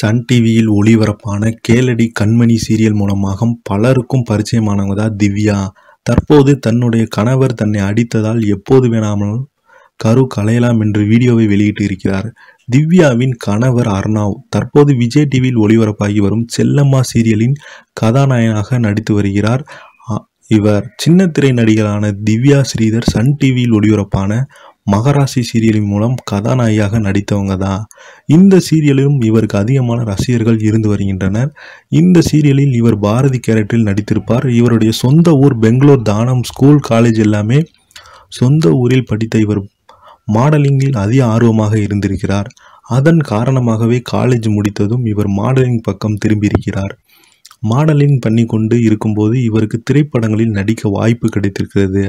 Sun டிவியில் ஒளிபரப்பான கேளடி கண்மணி சீரியல் மூலமாக பலருக்கும் பரிச்சயமானவங்க தான் திவ்யா தற்போது தன்னுடைய கணவர் தன்னை அடித்ததால் எப்போது வேணாமல் கரு கலையலாம் என்று வீடியோவை வெளியிட்டு இருக்கிறார் திவ்யாவின் கணவர் அர்ணாவ் தற்போது விஜய் டிவியில் ஒளிபரப்பாகி வரும் செல்லம்மா சீரியலின் கதாநாயகனாக நடித்து வருகிறார் இவர் சின்ன திரை நடிகரான திவ்யா ஸ்ரீதர் சன் டிவியில் ஒளிபரப்பான மகராசி சீரியலின் மூலம் கதாநாயகியாக நடித்தவங்க தான் இந்த சீரியலிலும் இவருக்கு அதிகமான ரசிகர்கள் இருந்து வருகின்றனர் இந்த சீரியலில் இவர் பாரதி கேரக்டரில் நடித்திருப்பார் இவருடைய சொந்த ஊர் பெங்களூர் தானம் ஸ்கூல் காலேஜ் எல்லாமே சொந்த ஊரில் படித்த இவர் மாடலிங்கில் அதிக ஆர்வமாக இருந்திருக்கிறார் அதன் காரணமாகவே காலேஜ் முடித்ததும் இவர் மாடலிங் பக்கம் திரும்பியிருக்கிறார் மாடலிங் பண்ணி கொண்டு இருக்கும்போது இவருக்கு திரைப்படங்களில் நடிக்க வாய்ப்பு கிடைத்திருக்கிறது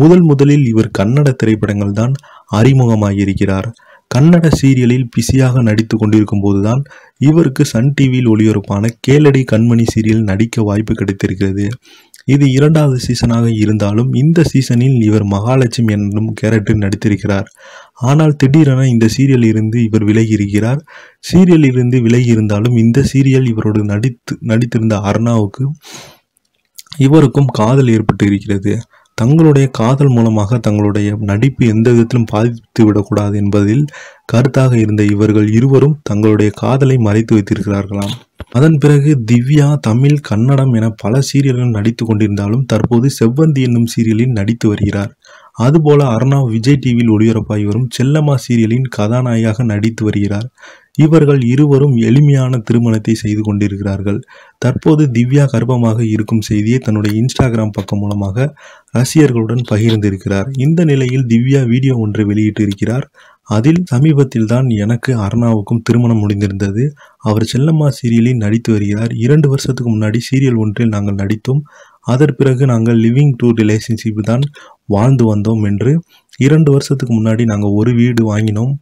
முதல் முதலில் இவர் கன்னட திரைப்படங்கள் தான் அறிமுகமாகியிருக்கிறார் கன்னட சீரியலில் பிஸியாக நடித்து கொண்டிருக்கும் போதுதான் இவருக்கு சன் டிவியில் ஒளிபரப்பான கேளடி கண்மணி சீரியல் நடிக்க வாய்ப்பு கிடைத்திருக்கிறது இது இரண்டாவது சீசனாக இருந்தாலும் இந்த சீசனில் இவர் மகாலட்சுமி என்னும் கேரக்டர் நடித்திருக்கிறார் ஆனால் திடீரென இந்த சீரியல் இருந்து இவர் விலகி இருக்கிறார் சீரியல் இருந்து விலகி இருந்தாலும் இந்த சீரியல் இவரோடு நடித்து நடித்திருந்த அர்ணாவுக்கு இவருக்கும் காதல் ஏற்பட்டு இருக்கிறது தங்களுடைய காதல் மூலமாக தங்களுடைய நடிப்பு எந்த விதத்திலும் பாதித்து விடக்கூடாது என்பதில் கருத்தாக இருந்த இவர்கள் இருவரும் தங்களுடைய காதலை மறைத்து வைத்திருக்கிறார்களாம் அதன் பிறகு திவ்யா தமிழ் கன்னடம் என பல சீரியல்கள் நடித்து கொண்டிருந்தாலும் தற்போது செவ்வந்தி என்னும் சீரியலில் நடித்து வருகிறார் அதுபோல அர்ணா விஜய் டிவியில் ஒளிபரப்பாகி வரும் செல்லம்மா சீரியலின் கதாநாயகியாக நடித்து வருகிறார் இவர்கள் இருவரும் எளிமையான திருமணத்தை செய்து கொண்டிருக்கிறார்கள் தற்போது திவ்யா கர்ப்பமாக இருக்கும் செய்தியை தன்னுடைய இன்ஸ்டாகிராம் பக்கம் மூலமாக ரசிகர்களுடன் பகிர்ந்திருக்கிறார் இந்த நிலையில் திவ்யா வீடியோ ஒன்றை வெளியிட்டிருக்கிறார் அதில் சமீபத்தில் தான் எனக்கு அருணாவுக்கும் திருமணம் முடிந்திருந்தது அவர் செல்லம்மா சீரியலில் நடித்து வருகிறார் இரண்டு வருஷத்துக்கு முன்னாடி சீரியல் ஒன்றில் நாங்கள் நடித்தோம் அதன் பிறகு நாங்கள் லிவிங் டூ ரிலேஷன்ஷிப் தான் வாழ்ந்து வந்தோம் என்று இரண்டு வருஷத்துக்கு முன்னாடி நாங்கள் ஒரு வீடு வாங்கினோம்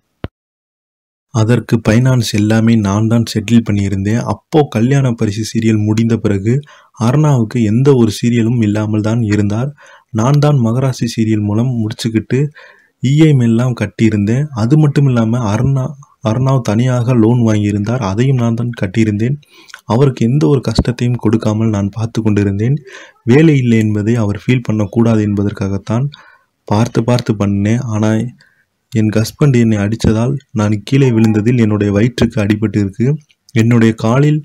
அதற்கு பைனான்ஸ் எல்லாமே நான் தான் செட்டில் பண்ணியிருந்தேன் அப்போது கல்யாண பரிசு சீரியல் முடிந்த பிறகு அர்ணாவுக்கு எந்த ஒரு சீரியலும் இல்லாமல் தான் இருந்தார் நான் தான் மகராசி சீரியல் மூலம் முடிச்சுக்கிட்டு இஎம் e எல்லாம் கட்டியிருந்தேன் அது மட்டும் இல்லாமல் அர்ணா அர்ணாவ் தனியாக லோன் வாங்கியிருந்தார் அதையும் நான் தான் கட்டியிருந்தேன் அவருக்கு எந்த ஒரு கஷ்டத்தையும் கொடுக்காமல் நான் பார்த்து கொண்டிருந்தேன் வேலை இல்லை என்பதை அவர் ஃபீல் பண்ணக்கூடாது என்பதற்காகத்தான் பார்த்து பார்த்து பண்ணேன் ஆனால் என் ஹஸ்பண்ட் என்னை அடித்ததால் நான் கீழே விழுந்ததில் என்னுடைய வயிற்றுக்கு அடிபட்டு இருக்கு என்னுடைய காலில்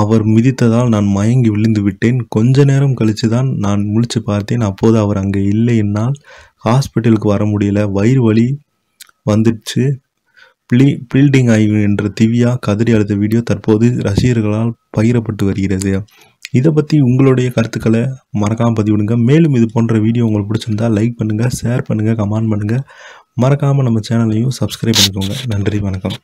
அவர் மிதித்ததால் நான் மயங்கி விழுந்து விட்டேன் கொஞ்ச நேரம் கழித்து தான் நான் முழிச்சு பார்த்தேன் அப்போது அவர் அங்கே இல்லை என்னால் ஹாஸ்பிட்டலுக்கு வர முடியல வயிறு வலி வந்துடுச்சு பிளி பில்டிங் ஆய்வு என்ற திவ்யா கதறி அழுத்த வீடியோ தற்போது ரசிகர்களால் பகிரப்பட்டு வருகிறது இதை பற்றி உங்களுடைய கருத்துக்களை மறக்காமல் பதிவிடுங்க மேலும் இது போன்ற வீடியோ உங்களுக்கு பிடிச்சிருந்தால் லைக் பண்ணுங்கள் ஷேர் பண்ணுங்கள் கமெண்ட் பண்ணுங்கள் மறக்காமல் நம்ம சேனலையும் சப்ஸ்கிரைப் பண்ணிக்கோங்க நன்றி வணக்கம்